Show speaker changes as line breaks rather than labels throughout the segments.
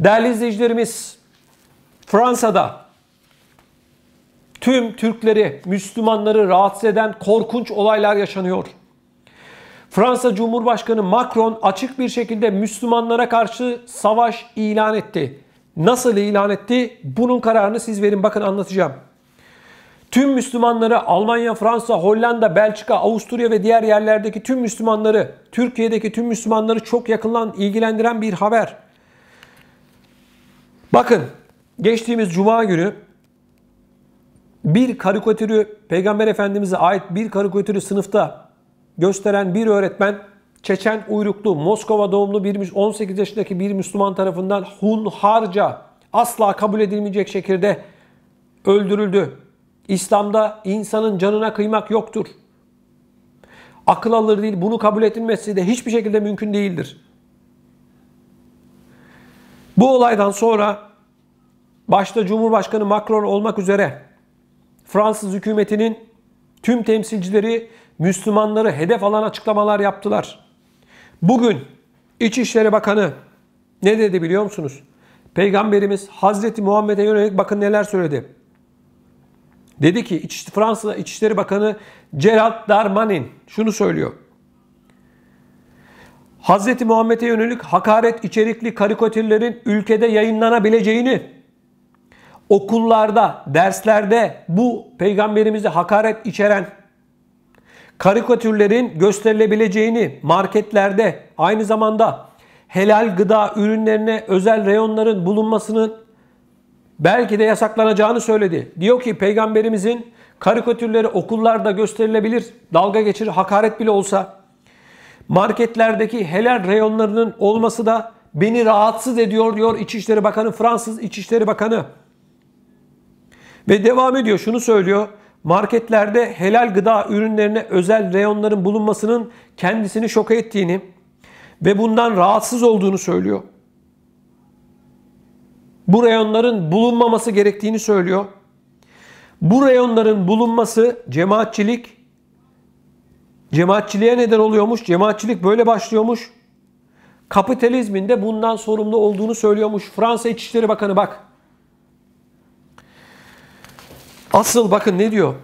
Değerli izleyicilerimiz, Fransa'da tüm Türkleri, Müslümanları rahatsız eden korkunç olaylar yaşanıyor. Fransa Cumhurbaşkanı Macron açık bir şekilde Müslümanlara karşı savaş ilan etti. Nasıl ilan etti? Bunun kararını siz verin bakın anlatacağım. Tüm Müslümanları Almanya, Fransa, Hollanda, Belçika, Avusturya ve diğer yerlerdeki tüm Müslümanları, Türkiye'deki tüm Müslümanları çok yakından ilgilendiren bir haber. Bakın geçtiğimiz cuma günü bir karikatürü Peygamber Efendimiz'e ait bir karikatürü sınıfta gösteren bir öğretmen Çeçen uyruklu Moskova doğumlu bir 18 yaşındaki bir Müslüman tarafından hunharca asla kabul edilmeyecek şekilde öldürüldü. İslam'da insanın canına kıymak yoktur. Akıl alır değil bunu kabul edilmesi de hiçbir şekilde mümkün değildir. Bu olaydan sonra başta Cumhurbaşkanı Macron olmak üzere Fransız hükümetinin tüm temsilcileri Müslümanları hedef alan açıklamalar yaptılar. Bugün İçişleri Bakanı ne dedi biliyor musunuz? Peygamberimiz Hazreti Muhammed'e yönelik bakın neler söyledi. Dedi ki Fransa İçişleri Bakanı Gerald Darmanin şunu söylüyor. Hazreti Muhammed'e yönelik hakaret içerikli karikatürlerin ülkede yayınlanabileceğini okullarda, derslerde bu peygamberimize hakaret içeren karikatürlerin gösterilebileceğini marketlerde aynı zamanda helal gıda ürünlerine özel reyonların bulunmasının belki de yasaklanacağını söyledi. Diyor ki peygamberimizin karikatürleri okullarda gösterilebilir. Dalga geçir, hakaret bile olsa. Marketlerdeki helal reyonlarının olması da beni rahatsız ediyor diyor İçişleri Bakanı, Fransız İçişleri Bakanı. Ve devam ediyor şunu söylüyor. Marketlerde helal gıda ürünlerine özel reyonların bulunmasının kendisini şoka ettiğini ve bundan rahatsız olduğunu söylüyor. Bu reyonların bulunmaması gerektiğini söylüyor. Bu reyonların bulunması cemaatçilik cemaatçiliğe neden oluyormuş. Cemaatçilik böyle başlıyormuş. Kapitalizmin de bundan sorumlu olduğunu söylüyormuş. Fransa İçişleri Bakanı bak. Asıl bakın ne diyor?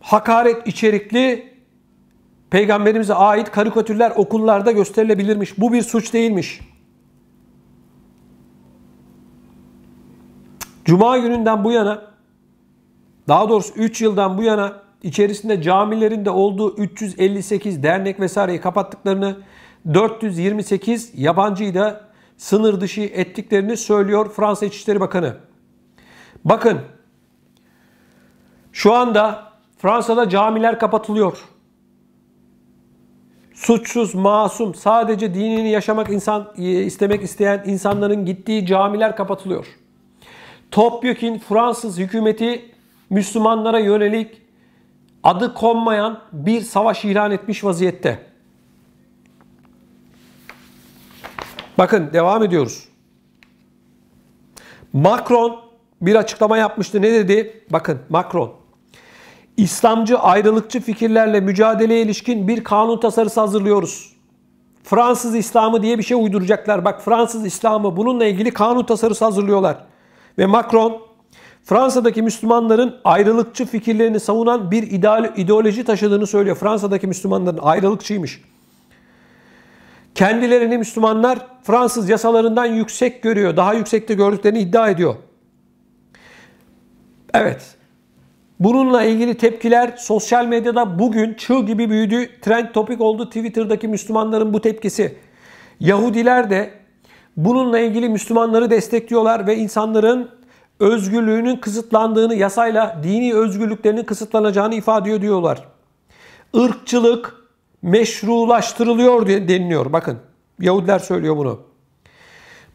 Hakaret içerikli peygamberimize ait karikatürler okullarda gösterilebilirmiş. Bu bir suç değilmiş. Cuma gününden bu yana daha doğrusu 3 yıldan bu yana içerisinde camilerinde olduğu 358 dernek vesaireyi kapattıklarını 428 yabancıyı da sınır dışı ettiklerini söylüyor Fransa İçişleri Bakanı. Bakın şu anda Fransa'da camiler kapatılıyor. Suçsuz, masum, sadece dinini yaşamak insan e, istemek isteyen insanların gittiği camiler kapatılıyor. Topyekün Fransız hükümeti Müslümanlara yönelik adı konmayan bir savaş ilan etmiş vaziyette. Bakın devam ediyoruz. Macron bir açıklama yapmıştı. Ne dedi? Bakın Macron İslamcı ayrılıkçı fikirlerle mücadeleye ilişkin bir kanun tasarısı hazırlıyoruz. Fransız İslamı diye bir şey uyduracaklar. Bak Fransız İslamı bununla ilgili kanun tasarısı hazırlıyorlar. Ve Macron Fransa'daki Müslümanların ayrılıkçı fikirlerini savunan bir ideoloji taşıdığını söylüyor. Fransa'daki Müslümanların ayrılıkçıymış. Kendilerini Müslümanlar Fransız yasalarından yüksek görüyor. Daha yüksekte gördüklerini iddia ediyor. Evet. Bununla ilgili tepkiler sosyal medyada bugün çığ gibi büyüdü. Trend topik oldu Twitter'daki Müslümanların bu tepkisi. Yahudiler de bununla ilgili Müslümanları destekliyorlar ve insanların özgürlüğünün kısıtlandığını, yasayla dini özgürlüklerinin kısıtlanacağını ifade ediyorlar. Irkçılık meşrulaştırılıyor diye deniliyor. Bakın Yahudiler söylüyor bunu.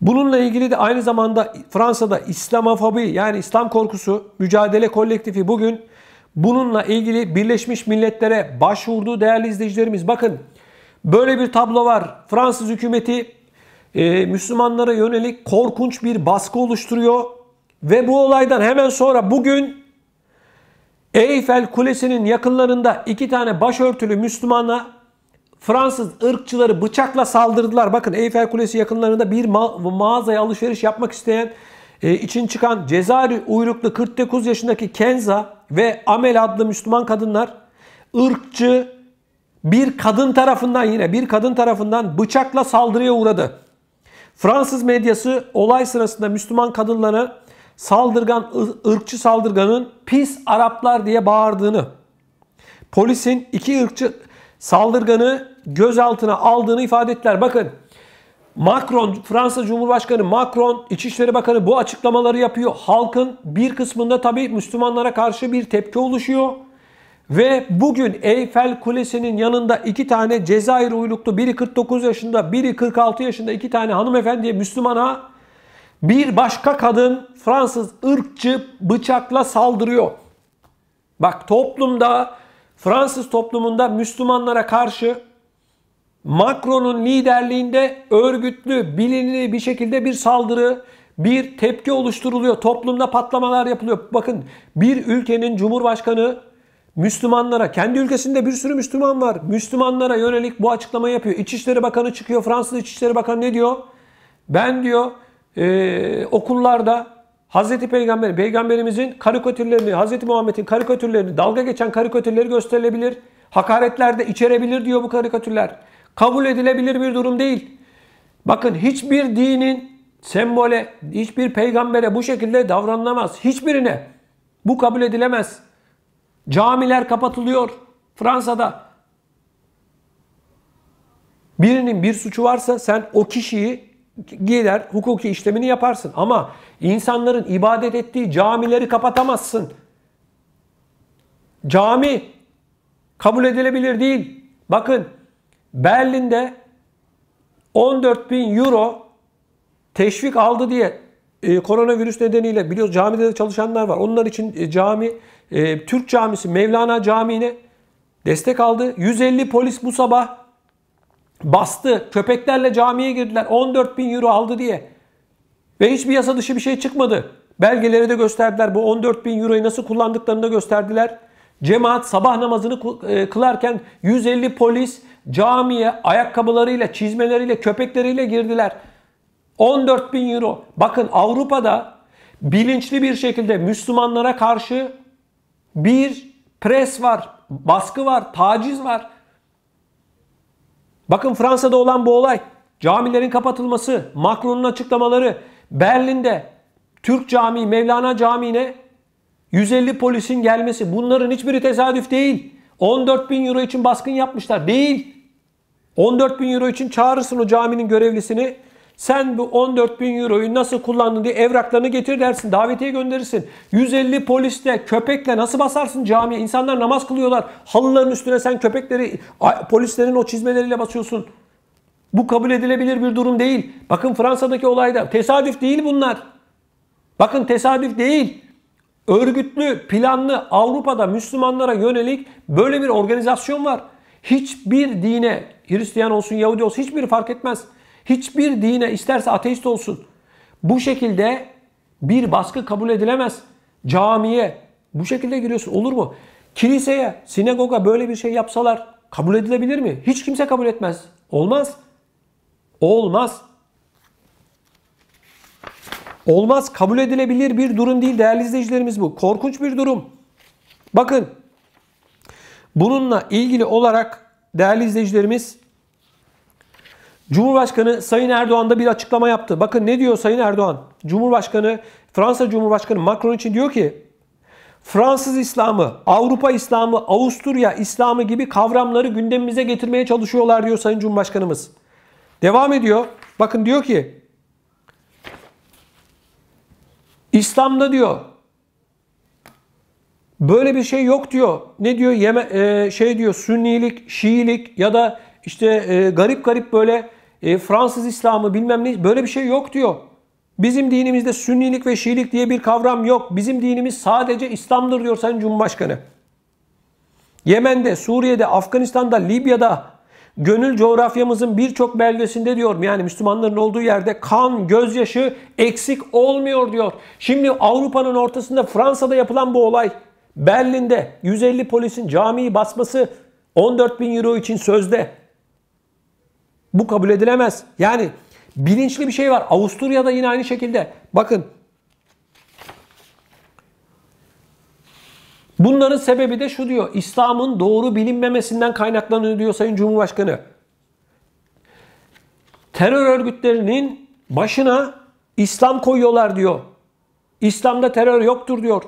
Bununla ilgili de aynı zamanda Fransa'da İslamofobi yani İslam korkusu mücadele kolektifi bugün bununla ilgili Birleşmiş Milletler'e başvurdu değerli izleyicilerimiz. Bakın böyle bir tablo var. Fransız hükümeti e, Müslümanlara yönelik korkunç bir baskı oluşturuyor. Ve bu olaydan hemen sonra bugün Eyfel Kulesi'nin yakınlarında iki tane başörtülü Müslümanla Fransız ırkçıları bıçakla saldırdılar. Bakın Eyfel Kulesi yakınlarında bir ma mağazaya alışveriş yapmak isteyen e, için çıkan Cezayir uyruklu 49 yaşındaki Kenza ve Amel adlı Müslüman kadınlar ırkçı bir kadın tarafından yine bir kadın tarafından bıçakla saldırıya uğradı. Fransız medyası olay sırasında Müslüman kadınlara saldırgan ırkçı saldırganın pis Araplar diye bağırdığını, polisin iki ırkçı saldırganı gözaltına aldığını ifade ettiler. Bakın Macron, Fransa Cumhurbaşkanı Macron, İçişleri Bakanı bu açıklamaları yapıyor. Halkın bir kısmında tabii Müslümanlara karşı bir tepki oluşuyor. Ve bugün Eyfel Kulesi'nin yanında iki tane Cezayir uyluklu, biri 49 yaşında, biri 46 yaşında iki tane hanımefendiye Müslümana bir başka kadın Fransız ırkçı bıçakla saldırıyor. Bak toplumda Fransız toplumunda Müslümanlara karşı Macron'un liderliğinde örgütlü, bilinli bir şekilde bir saldırı, bir tepki oluşturuluyor. Toplumda patlamalar yapılıyor. Bakın bir ülkenin cumhurbaşkanı Müslümanlara, kendi ülkesinde bir sürü Müslüman var. Müslümanlara yönelik bu açıklama yapıyor. İçişleri Bakanı çıkıyor. Fransız İçişleri Bakanı ne diyor? Ben diyor e, okullarda Hazreti Peygamber, Peygamberimizin karikatürlerini, Hazreti Muhammed'in karikatürlerini, dalga geçen karikatürleri gösterilebilir. Hakaretler de içerebilir diyor bu karikatürler. Kabul edilebilir bir durum değil. Bakın hiçbir dinin sembole, hiçbir peygambere bu şekilde davranılamaz. Hiçbirine. Bu kabul edilemez. Camiler kapatılıyor Fransa'da. Birinin bir suçu varsa sen o kişiyi gider hukuki işlemini yaparsın. Ama insanların ibadet ettiği camileri kapatamazsın. Cami kabul edilebilir değil. Bakın Berlin'de 14 bin euro teşvik aldı diye e, koronavirüs nedeniyle biliyoruz camide de çalışanlar var. Onlar için e, cami e, Türk camisi Mevlana Camii'ne destek aldı. 150 polis bu sabah bastı. Köpeklerle camiye girdiler. 14 bin euro aldı diye. Ve hiçbir yasa dışı bir şey çıkmadı. Belgeleri de gösterdiler. Bu 14 bin euroyu nasıl kullandıklarını da gösterdiler. Cemaat sabah namazını e, kılarken 150 polis camiye ayakkabılarıyla, çizmeleriyle, köpekleriyle girdiler. 14 bin euro. Bakın Avrupa'da bilinçli bir şekilde Müslümanlara karşı bir pres var, baskı var, taciz var. Bakın Fransa'da olan bu olay, camilerin kapatılması, Macron'un açıklamaları, Berlin'de Türk Camii, Mevlana Camii'ne 150 polisin gelmesi bunların hiçbiri tesadüf değil. 14 bin euro için baskın yapmışlar. Değil. 14 bin euro için çağırırsın o caminin görevlisini. Sen bu 14 bin euroyu nasıl kullandın diye evraklarını getir dersin. Davetiye gönderirsin. 150 polisle köpekle nasıl basarsın camiye? İnsanlar namaz kılıyorlar. Halıların üstüne sen köpekleri polislerin o çizmeleriyle basıyorsun. Bu kabul edilebilir bir durum değil. Bakın Fransa'daki olayda tesadüf değil bunlar. Bakın tesadüf değil. Örgütlü, planlı Avrupa'da Müslümanlara yönelik böyle bir organizasyon var. Hiçbir dine, Hristiyan olsun, Yahudi olsun hiçbir fark etmez. Hiçbir dine isterse ateist olsun. Bu şekilde bir baskı kabul edilemez. Camiye bu şekilde giriyorsun olur mu? Kiliseye, sinagoga böyle bir şey yapsalar kabul edilebilir mi? Hiç kimse kabul etmez. Olmaz. Olmaz. Olmaz. Kabul edilebilir bir durum değil değerli izleyicilerimiz bu. Korkunç bir durum. Bakın bununla ilgili olarak değerli izleyicilerimiz Cumhurbaşkanı Sayın Erdoğan da bir açıklama yaptı. Bakın ne diyor Sayın Erdoğan? Cumhurbaşkanı Fransa Cumhurbaşkanı Macron için diyor ki Fransız İslamı, Avrupa İslamı, Avusturya İslamı gibi kavramları gündemimize getirmeye çalışıyorlar diyor Sayın Cumhurbaşkanımız. Devam ediyor. Bakın diyor ki İslam'da diyor böyle bir şey yok diyor. Ne diyor? Yeme, e, şey diyor Sünnilik, Şiilik ya da işte e, garip garip böyle e, Fransız İslamı bilmem ne böyle bir şey yok diyor. Bizim dinimizde sünnilik ve şiilik diye bir kavram yok. Bizim dinimiz sadece İslam'dır diyor Sayın Cumhurbaşkanı. Yemen'de, Suriye'de, Afganistan'da, Libya'da gönül coğrafyamızın birçok belgesinde diyorum yani Müslümanların olduğu yerde kan, gözyaşı eksik olmuyor diyor. Şimdi Avrupa'nın ortasında Fransa'da yapılan bu olay Berlin'de 150 polisin camiyi basması 14 bin euro için sözde bu kabul edilemez. Yani bilinçli bir şey var. Avusturya'da yine aynı şekilde. Bakın. Bunların sebebi de şu diyor. İslam'ın doğru bilinmemesinden kaynaklanıyor diyor Sayın Cumhurbaşkanı. Terör örgütlerinin başına İslam koyuyorlar diyor. İslam'da terör yoktur diyor.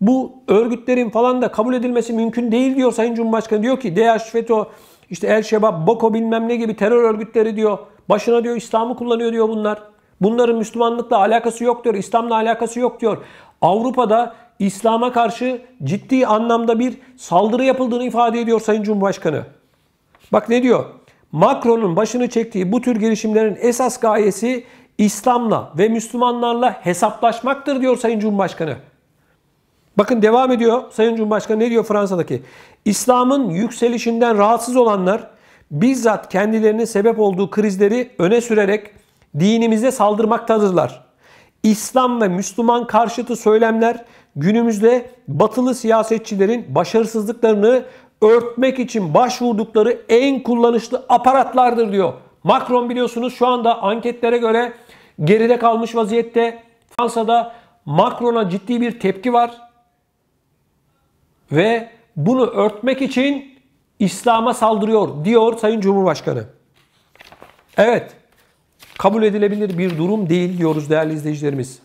Bu örgütlerin falan da kabul edilmesi mümkün değil diyor Sayın Cumhurbaşkanı. Diyor ki DH, FETÖ, işte El Şebab, Boko bilmem ne gibi terör örgütleri diyor. Başına diyor İslam'ı kullanıyor diyor bunlar. Bunların Müslümanlıkla alakası yok diyor. İslam'la alakası yok diyor. Avrupa'da İslam'a karşı ciddi anlamda bir saldırı yapıldığını ifade ediyor Sayın Cumhurbaşkanı. Bak ne diyor? Macron'un başını çektiği bu tür girişimlerin esas gayesi İslam'la ve Müslümanlarla hesaplaşmaktır diyor Sayın Cumhurbaşkanı. Bakın devam ediyor. Sayın Cumhurbaşkanı ne diyor Fransa'daki? İslam'ın yükselişinden rahatsız olanlar bizzat kendilerinin sebep olduğu krizleri öne sürerek dinimize saldırmaktadırlar. İslam ve Müslüman karşıtı söylemler günümüzde batılı siyasetçilerin başarısızlıklarını örtmek için başvurdukları en kullanışlı aparatlardır diyor. Macron biliyorsunuz şu anda anketlere göre geride kalmış vaziyette. Fransa'da Macron'a ciddi bir tepki var ve bunu örtmek için İslam'a saldırıyor diyor Sayın Cumhurbaşkanı. Evet, kabul edilebilir bir durum değil diyoruz değerli izleyicilerimiz.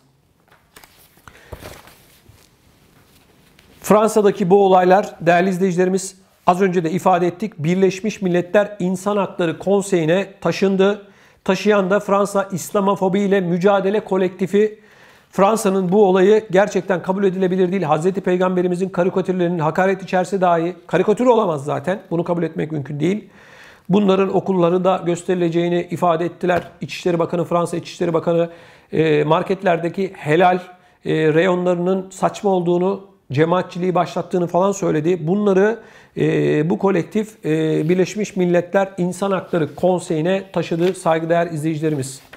Fransa'daki bu olaylar değerli izleyicilerimiz az önce de ifade ettik. Birleşmiş Milletler İnsan Hakları Konseyi'ne taşındı. Taşıyan da Fransa İslamofobi ile Mücadele Kolektifi Fransa'nın bu olayı gerçekten kabul edilebilir değil. Hazreti Peygamberimizin karikatürlerinin hakaret içerse dahi karikatür olamaz zaten. Bunu kabul etmek mümkün değil. Bunların okullarında gösterileceğini ifade ettiler. İçişleri Bakanı, Fransa İçişleri Bakanı e, marketlerdeki helal e, reyonlarının saçma olduğunu, cemaatçiliği başlattığını falan söyledi. Bunları e, bu kolektif Birleşmiş Milletler İnsan Hakları Konseyi'ne taşıdı. saygıdeğer izleyicilerimiz.